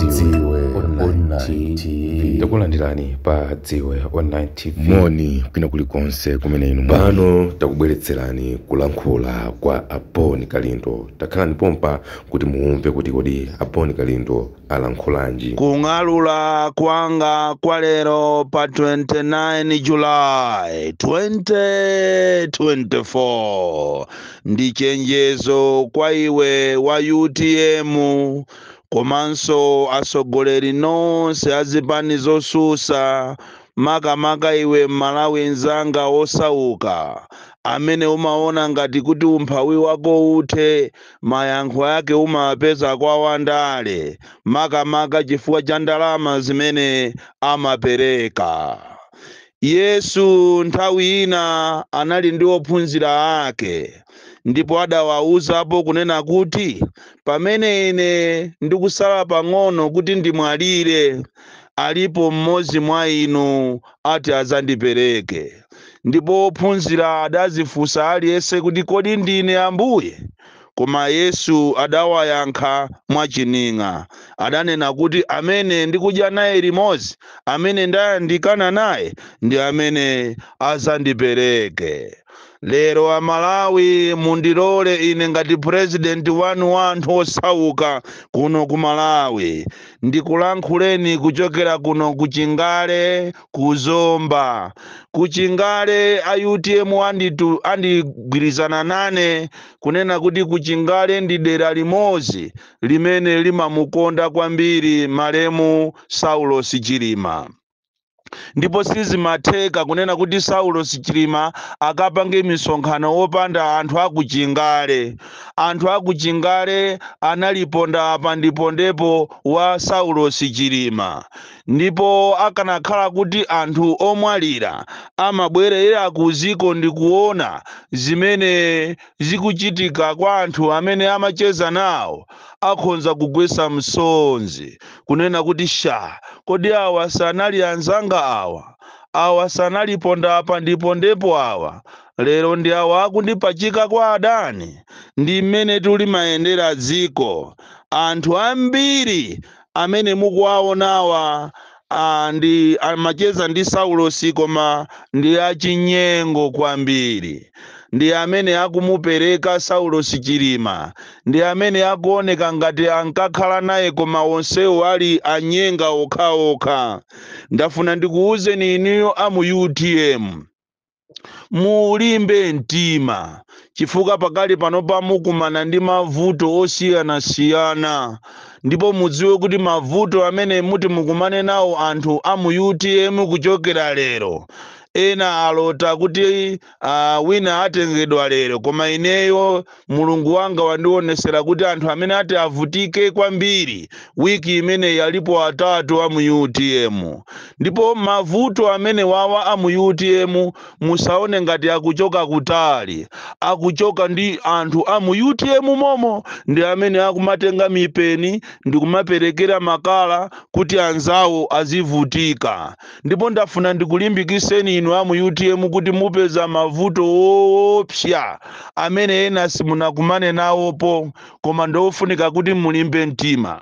dziwe takulandirani pa dziwe online tv moni kwina kulikonse kumene inu pano takubweretserani kulankhula kwa aponi kalindo takhalani pompa kuti muumve kuti kodi aponi kalindo alankhulanji kung'alula kwanga kwa lero pa 29 julayi 2024 ndi chenjezo kwa iwe wa utm komanso asogoleri nonse a zipani zosusa makamaka iwe malawi nzanga osauka amene umaona ngati kuti umphawi wako uthe mayankho yake umapeza kwa wandale makamaka chifukwa cha ndalama zimene amapereka yesu nthawi ina anali ndi ophunzira ake ndipo adawawuza apo kunena kuti pamene ine ndikusala pang'ono kuti ndimwalire alipo mmodzi mwa inu ati adzandipereke ndipo ophunzira adazifunsa aliyense kuti kodi ndine ambuye koma yesu adawayankha mwachining'a adanena kuti amene ndikudya naye limodzi amene ndayandikana naye ndi amene adzandipereke lero amalawi mundilole ine ngati president wanu wanthu osauka kuno ku malawi ndikulankhuleni kuchokera kuno kuchingale kuzomba kuchingale a utm andigwirizana nane kunena kuti kuchingale ndi dera limozi limene limamukonda kwambiri malemu saulo chilima ndipo sizimatheka kunena kuti saulo sichilima akapange misonkhano wopanda anthu akuchingale anthu akuchingale analiponda apandipondepo wa saulo sichilima ndipo akanakhala kuti anthu omwalira amabwerera ku ziko ndi kuona zimene zikuchitika kwa anthu amene amacheza nawo akhonza kugwetsa msonzi kunena kuti sha kodi awa sanali anzanga awa awa sanaliponda apa ndipo ndepo awa lero ndi awa akundipachika kwa adani ndi mmene tuli mayendera dziko anthu ambiri amene mukuwaonawa ndi amacheza ndi saulosi koma ndi achinyengo kwambiri ndi amene akumupereka saulo sichilima ndi amene akuoneka ngati ankakhala naye koma onsewo ali anyenga okhaokha ndafuna ndikuwuzeni iniyo amu utm muulimbe mtima chifukwa pakali pano pamukumana ndi mavuto osiyanasiyana ndipo mudziwe kuti mavuto amene muti mukumane nawo anthu amu utm kuchokera lero ena alota kuti uh, wina atengedwa lero koma ineyo mulungu wanga wandionesera kuti anthu amene ati avutike kwambiri wiki imene yalipo atatu amu utm ndipo mavuto amene wawa a utm musaone ngati akuchoka kutali akuchoka ndi anthu a utm momo ndi amene akumatenga mipeni ndi kumaperekera makala kuti anzawo azivutika ndipo ndafuna ndikulimbikiseni inu amuyutiyemu kuti mupe mavuto woopsa amene ena simunakumane nawopo koma ndofunika kuti mulimbe mtima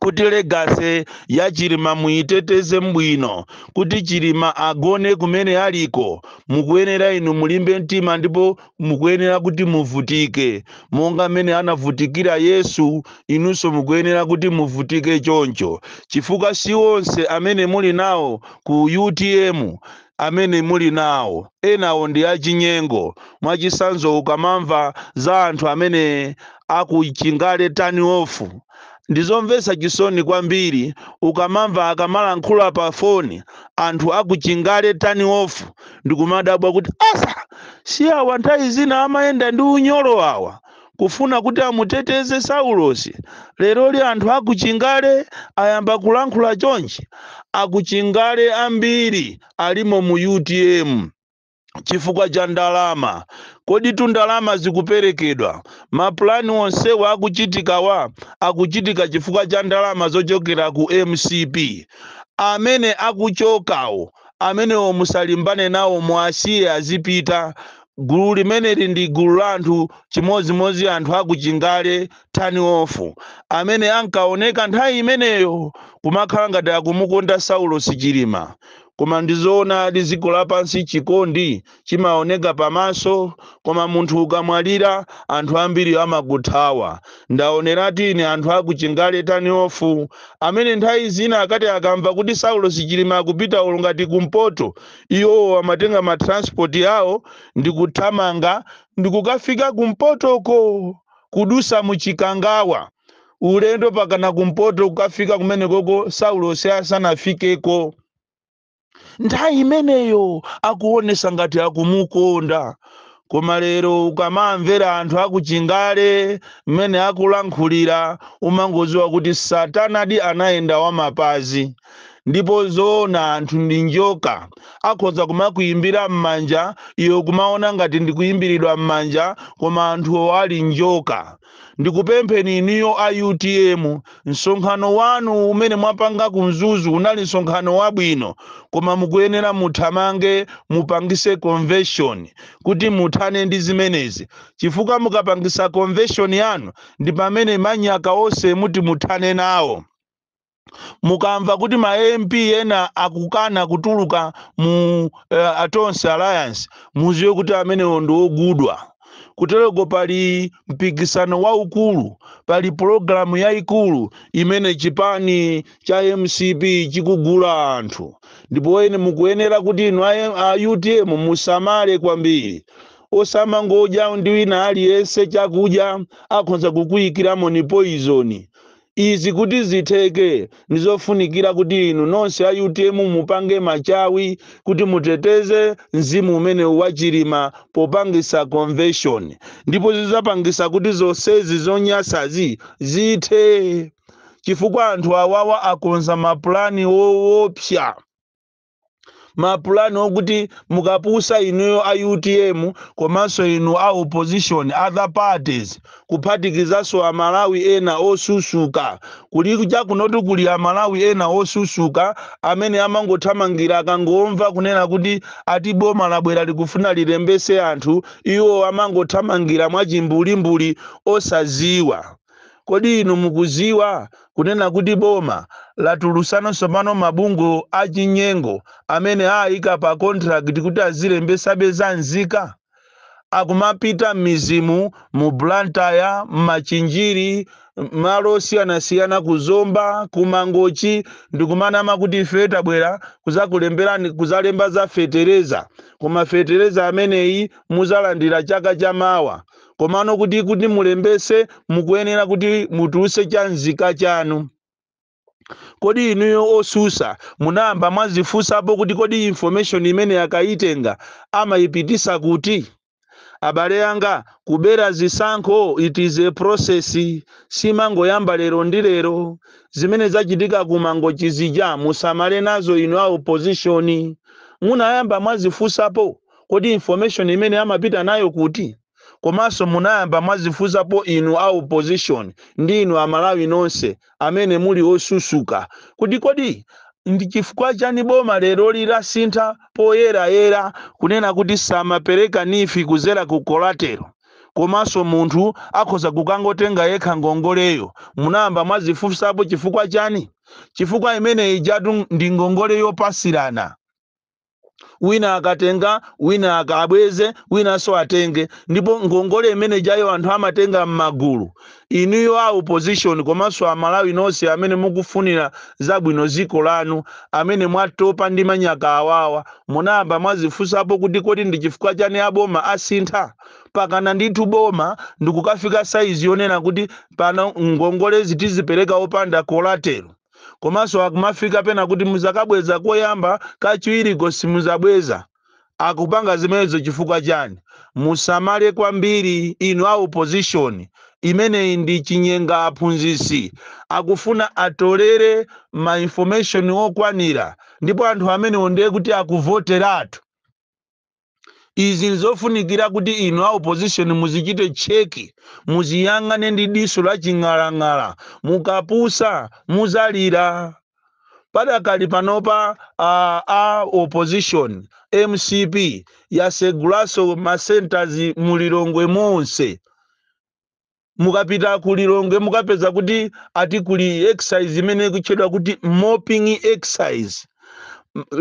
kuti legase ya chilima muyiteteze mbwino kuti chilima agone kumene aliko mukuyenera inu mulimbe mtima ndipo mukuyenera kuti muvutike monga mmene anavutikira yesu inunso mukuyenera kuti muvutike choncho chifukwa si onse amene muli nawo ku utm amene muli nawo enawo ndi achinyengo mwachisanzo ukamamva za anthu amene akuchingale tani ofu ndi chisoni kwambiri ukamamva akamalankhula pa foni anthu akuchingale tani ofu ndikumadabwa kuti asa siyawa nthawi zina amayenda ndi unyolo awa kufuna kuti amuteteze saulosi li anthu akuchingale ayamba kulankhula chonchi akuchingale ambiri alimo mu utm chifukwa cha ndalama kodi tu ndalama zikuperekedwa mapulani onsewa akuchitikawa akuchitika chifukwa cha ndalama zochokera ku mcp amene akuchokawo amenewo musalimbane nawo muasiye azipita gulu limeneli ndi gulu lanthu chimozimozi anthu akuchingale turn off amene ankaoneka nthawi imeneyo kumakhala ngati akumukonda saulo sichilima koma ndi zoonadi dziko lapansi chikondi chimaoneka pamaso koma munthu ukamwalira anthu ambiri amaguthawa ni anthu akuchingale tani ofu amene nthawi zina akati akamva kuti saulo sichilima akupita ulungati kumpoto iwowo amatenga matranspoti awo ndikuthamanga ndikukafika kumpotoko kudusa muchikangawa ulendo pakana kumpoto kukafika kumenekoko saulo asanafikeko nthawi imeneyo akuonesa ngati akumukonda koma lero ukamamvera anthu akuchingale mmene akulankhulira umangodziwa kuti satanadi anayenda wamapazi ndipo zoona anthu ndi njoka akhoza kumakuyimbira m'manja iwe kumaona ngati ndikuyimbiridwa m'manja koma anthuwo ali njoka ndikupempheni iniyo a utm msonkhano wanu umene mwapanga ku mzuzu unali msonkhano wabwino koma mukuyenera muthamange mupangise convention kuti muthane ndi zimenezi chifukwa mukapangisa convention yanu ndi pamene manyaka onse muti muthane nawo mukamva kuti ma mp ena akukana kutuluka mu uh, eh, atonsi alliance muziwe kuti amenewo ndi wogudwa kutereko pali mpikisano waukulu pali pologalamu yaikulu imene chipani cha mcp chikugula anthu ndipo ene mukuyenera kuti inu a utm musamale kwambiri osamangodya ndi wina aliyense chakudya akhonza kukuyikiramo ni poizoni izi kuti zitheke nizofunikira kuti inu nonse a utm mupange machawi kuti muteteze mzimu umene wachirima popangisa convention ndipo zizapangisa kuti zonsezi zonyasazi zithe chifukwa anthu awawa akonza mapulani woopsa mapulani okuti mukapusa inuyo a utm komanso inu a opposition other parties kuphatikizanso amalawi ena osusuka kuli kunoti kuli amalawi ena osusuka amene amangothamangira akangomva kunena kuti ati boma labwera likufuna lilembese anthu iwo amangothamangira mwachimbulimbuli osaziwa kodi inu mukuziwa kunena kuti boma latulusana mabungo mabungwe achinyengo amene ayika pa contract kuti azilembesabe za nzika akumapita m'mizimu mu blantaya m'machinjiri malo osiyanasiyana kuzomba kumangochi ndikumana makuti ife tabwera kuzakulemberani kuzalemba za fetereza koma fetereza ameneyi muzalandira chaka cha mawa komano kuti kuti mulembese mukuyenera kuti mutuse cha nzika chanu kodi inuyo osusa munayamba mwazifunsapo kuti kodi information imene yakayitenga amayipitisa kuti abaleanga kubera zisanko it is a process siima lero ndilero zimene leero zimene zajidigaguma chizija musamale nazo inwa opposition munayamba mwazifusapo kodi information imene amapita nayo kuti komanso munayamba mwazifusapo inu a opposition ndi inu amalawi nonse amene muli osusuka kudikodi kodi ndi chifukwa chani boma lero lirasintha poyerayera kunena kuti samapereka nifi kuzera ku kolatero komanso munthu akhoza kukangotenga yekha ngongoleyo munayamba mwazifunsapo chifukwa chani chifukwa imene ijatu ndi ngongole yopasirana wina akatenga wina akabweze winanso atenge ndipo ngongole imene jayo anthu amatenga m'magulu inuyo a opposition komanso amalawi nonse amene mukufunira zabwino ziko lanu amene mwatopa ndi manyaka awawa munayamba mwazifunsapo kuti kodi ndi chifukwa chani aboma asintha pakana ndithu boma ndikukafika saizi yonena kuti pano ngongole tizipereka opanda kolatero komanso akumafika pena kuti muzakabweza koyamba kachiwiri kosi muzabweza akupanga zimenezo chifukwa chani musamale kwambiri inu a opposition imeneyi ndi chinyenga aphunzisi akufuna atolere ma information okwanira ndipo anthu amenewo ndiye kuti akuvoteratu izi nzofunikira kuti inu aopposition muzichite cheki muziyang'ane ndi diso la ching'alang'ala mukapusa muzalira padakali panopa uh, a opposition mcp yaseguraso macenters mulilongwe monse mukapita kulilongwe mukapeza kuti ati kuli exercise imene kutchedwa kuti mopping exercise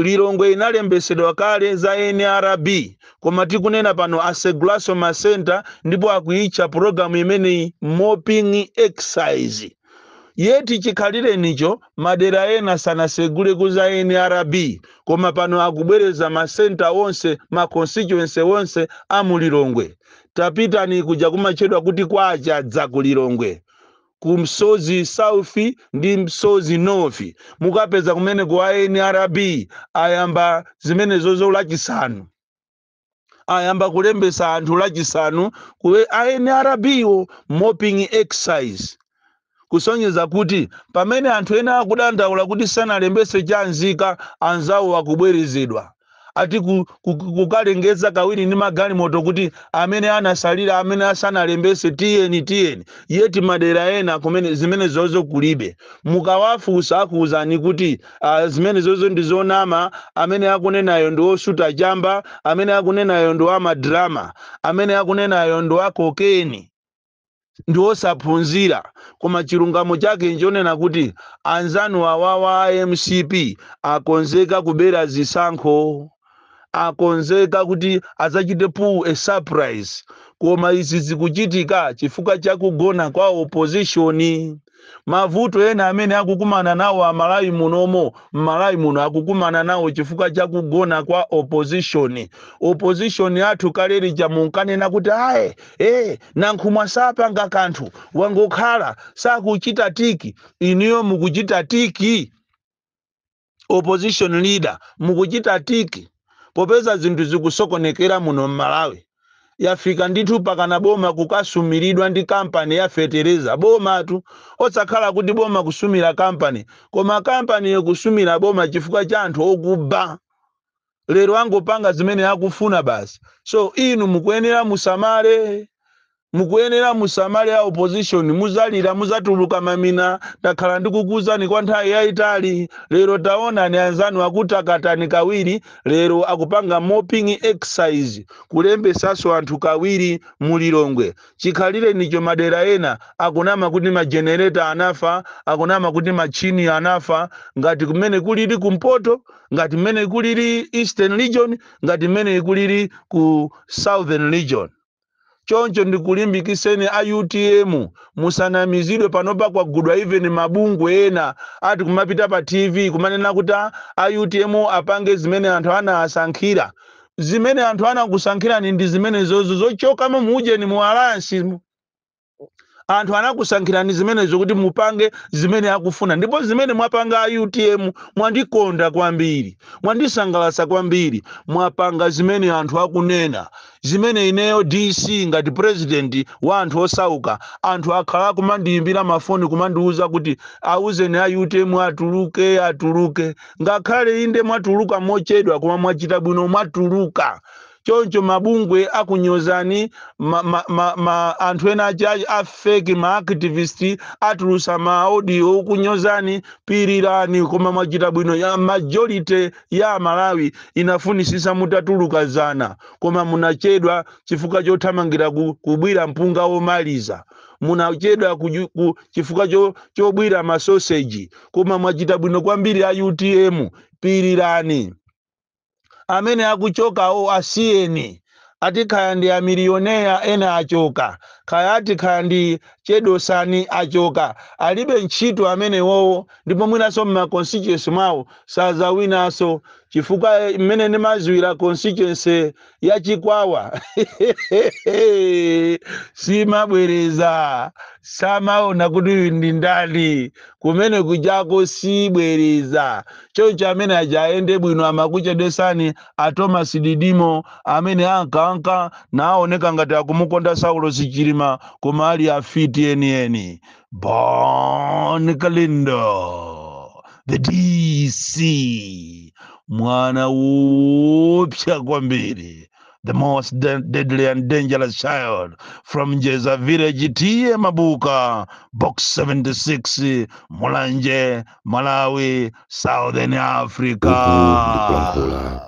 lilongwe inalembesedwa kale za nrb koma tikunena pano a masenta ndipo akuyitcha pologalamu imeneyi mopping exercise yeti chikhalirenicho madera ena sanasegule ku za nrb koma pano akubwereza masenta onse ma onse amulilongwe tapitani kuja kumatchedwa kuti kwacha kulilongwe. ku msozi south ndi msozi novi mukapeza kumene ku nrb ayamba zozo lachisanu ayamba kulembesa anthu lachisanu ku anrbo mopping exercise kusonyeza kuti pamene anthu ena akudandaula kuti sanalembese chanzika anzawo akubwerezedwa ati kukalengeza kawiri ndi magalimoto kuti amene anasalira amene asanalembese tiyeni tiyeni yeti madera ena kumene zimene zozo kulibe mukawafusa akuuzani kuti uh, zimene zozo ndi zonama amene akunenayo ndi osuta chamba amene akunenayo ndi amadrama amene akunenayo ndi akokeni ndi osaphunzira koma chilungamo chake nchonena kuti anzanu awawa a mcp akonzeka kubera zisankho akonzeka kuti azachite adzachitepo a surprise koma izi zikuchitika chifukwa cha kugona kwa opozishoni mavuto ena amene akukumana nawo amalawi munomo mmalawi muno akukumana nawo chifukwa cha kugona kwa opposition opposition athu kaleli munkanena kuti aye eh nankhumwa sapanga kanthu wangokhala sakuchita tiki iniyo mukuchita tiki opposition leader mukuchita tiki popeza zinthu zikusokonekera muno m'malawi yafika ndithu pakana boma kukasumiridwa ndi kampani ya fetereza bomatu osakhala kuti boma kusumira kampani koma kampani ikusumira boma chifukwa cha anthu okuba lero angopanga zimene akufuna basi so inu mukuyenera musamale mukuyenera musamale ya opposition muzalira muzatuluka mamina ndakhala ndikukuwuzani kwa nthawi yayitali lero taonani anzanu akutakatani kawiri lero akupanga mopping exercise kulembesaso anthu kawiri mulilongwe chikhalire nicho madera ena akunama kuti majenereta anafa akunama kuti machini anafa ngati kumene kulili kumpoto ngati mmene kulili eastern region ngati mmene kulili ku southern region choncho ndikulimbikiseni a UTM musanamizidwe panopa kwaggudwa even mabungu ena ati kumapita pa TV kumanena kuti a UTM apange zimene anthu ana asankhira zimene anthu ana kusankhirani ndi zimene zozo zochokamo muuje ni mu alliance anthu anakusankhirani zimene zokuti mupange zimene akufuna ndipo zimene mwapanga a utm mwandikonda kwambiri mwandisangalasa kwambiri mwapanga zimene anthu akunena zimene ineyo dc ngati president wa anthu osauka anthu akhala kumandiyimbira mafoni kumandiwuza kuti auzeni a utm atuluke atuluke ngakhale inde mwatuluka mochedwa koma mwachita bwino mwatuluka choncho mabungwe akunyozani ma, ma, ma, anthu ena achache fake ma activist atulusa ma audio kunyozani pirirani koma mwachita bwino ya majority ya malawi inafunisisa mutatuluka zana koma munachedwa chifukwa chothamangira kubwira mpunga womaliza munachedwa chifukwa chobwira masoseji koma mwachita bwino kwambiri a utm pirirani amene akuchoka o asiyeni ati khaya ndi amiliyonea ena achoka khaya ati khaya ndi chedosani achoka alibe ntchito amene wowo ndipo mwinaso m'maconstituency mwawo sazawinaso chifukwa mmene ndimaziwira constituency ya chikwawa simabwereza samaona kuti uyu ndi ndani kumene kujako sibwereza choncho amene ajaende bwino amakuchedesani a thomas didimo amene ankaanka aoneka ngati akumukonda saulo sichilima koma ali afiti TNN, Bon Kalindo, the DC, mwana upya kwa mbili the most de deadly and dangerous child from Jeza Village, T.A. Mabuka, Box 76, Mulanje, Malawi, Southern Africa.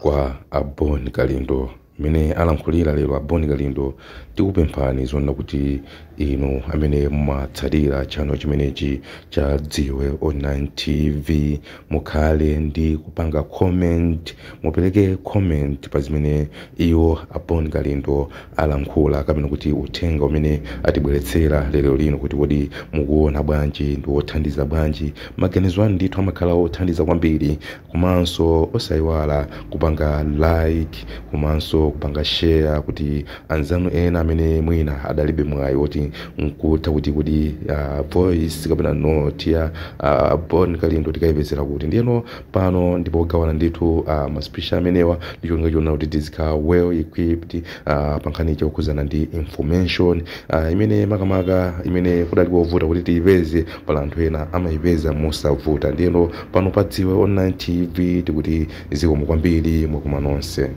kwa Abon Kalindo mmene alankhulira lero aboni kalindo tikupemphani zoona kuti inu amene mumatsatira chano chimenechi cha dziwe online tv mukhale ndi kupanga comment mupereke comment pa zimene iwo aboni lindo alankhula kapena kuti uthenga umene atibweretsera lero lino kuti kodi mukuona bwanji ndi wothandiza bwanji maganizo anu ndithu amakhala othandiza kwambiri komanso osayiwala kupanga like komanso kupanga share kuti anzanu ena amene mwina adalibe mwayi woti nkuta kuti kuti uh, voice kapena note ya uh, bon kalindo tikayipezera kuti ndiyeno pano ndipo kugawana ndithu uh, maspisha amenewa ndi chonga chonena kuti tizikhala well equipped uh, pankhani chakukhuzana ndi information uh, imene makamaka imene kudali kovuta kuti tiipeze pala anthu ena amayipeza mosavuta ndiyeno pano padziwe online tv tikuti zikomo kwambiri mwakumanonse